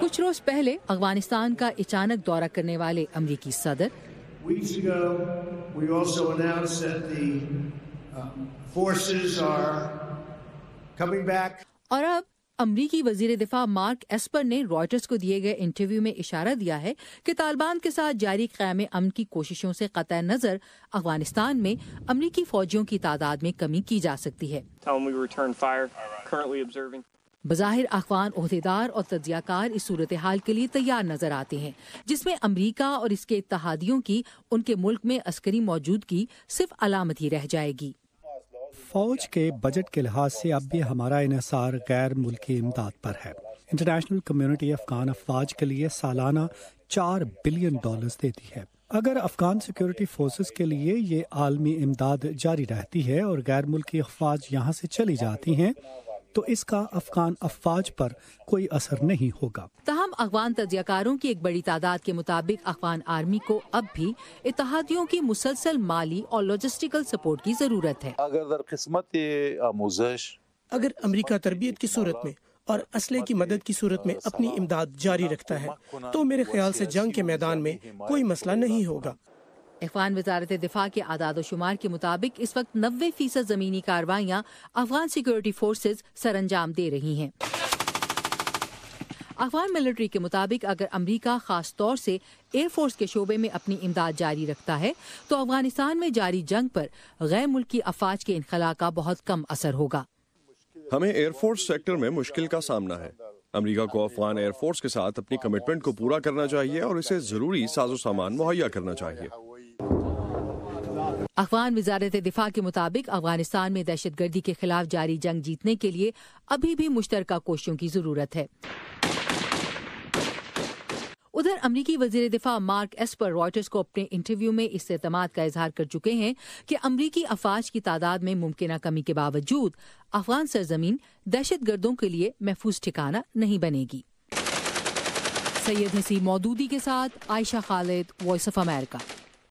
کچھ روز پہلے افغانستان کا اچانک دورہ کرنے والے امریکی صدر um, اور اب امریکی وزیر دفاع مارک ایسپر نے رائٹرز کو دیے گئے انٹرویو میں اشارہ دیا ہے کہ طالبان کے ساتھ جاری قیام امن کی کوششوں سے قطع نظر افغانستان میں امریکی فوجیوں کی تعداد میں کمی کی جا سکتی ہے بظاہر اخوان عہدیدار اور تجزیہ کار اس صورتحال کے لیے تیار نظر آتے ہیں جس میں امریکہ اور اس کے اتحادیوں کی ان کے ملک میں عسکری موجودگی صرف علامتی رہ جائے گی فوج کے بجٹ کے لحاظ سے اب بھی ہمارا انحصار غیر ملکی امداد پر ہے انٹرنیشنل کمیونٹی افغان افواج کے لیے سالانہ چار بلین ڈالرز دیتی ہے اگر افغان سیکیورٹی فورسز کے لیے یہ عالمی امداد جاری رہتی ہے اور غیر ملکی افواج یہاں سے چلی جاتی ہیں تو اس کا افغان افواج پر کوئی اثر نہیں ہوگا تاہم افغان تجزیہ کاروں کی ایک بڑی تعداد کے مطابق افغان آرمی کو اب بھی اتحادیوں کی مسلسل مالی اور لوجسٹیکل سپورٹ کی ضرورت ہے اگر امریکہ تربیت کی صورت میں اور اسلحے کی مدد کی صورت میں اپنی امداد جاری رکھتا ہے تو میرے خیال سے جنگ کے میدان میں کوئی مسئلہ نہیں ہوگا افغان وزارت دفاع کے آداد و شمار کے مطابق اس وقت نوے فیصد زمینی کاروائیاں افغان سیکیورٹی فورسز سر انجام دے رہی ہیں افغان ملٹری کے مطابق اگر امریکہ خاص طور سے ایئر فورس کے شعبے میں اپنی امداد جاری رکھتا ہے تو افغانستان میں جاری جنگ پر غیر ملکی افواج کے انخلا کا بہت کم اثر ہوگا ہمیں ایئر فورس سیکٹر میں مشکل کا سامنا ہے امریکہ کو افغان ایئر فورس کے ساتھ اپنی کمٹمنٹ کو پورا کرنا چاہیے اور اسے ضروری ساز و سامان مہیا کرنا چاہیے افغان وزارت دفاع کے مطابق افغانستان میں دہشت گردی کے خلاف جاری جنگ جیتنے کے لیے ابھی بھی مشترکہ کوششوں کی ضرورت ہے ادھر امریکی وزیر دفاع مارک ایسپر رائٹرز کو اپنے انٹرویو میں اس اعتماد کا اظہار کر چکے ہیں کہ امریکی افواج کی تعداد میں ممکنہ کمی کے باوجود افغان سرزمین دہشت گردوں کے لیے محفوظ ٹھکانہ نہیں بنے گی سید مودودی کے ساتھ عائشہ خالد وائس آف امریکہ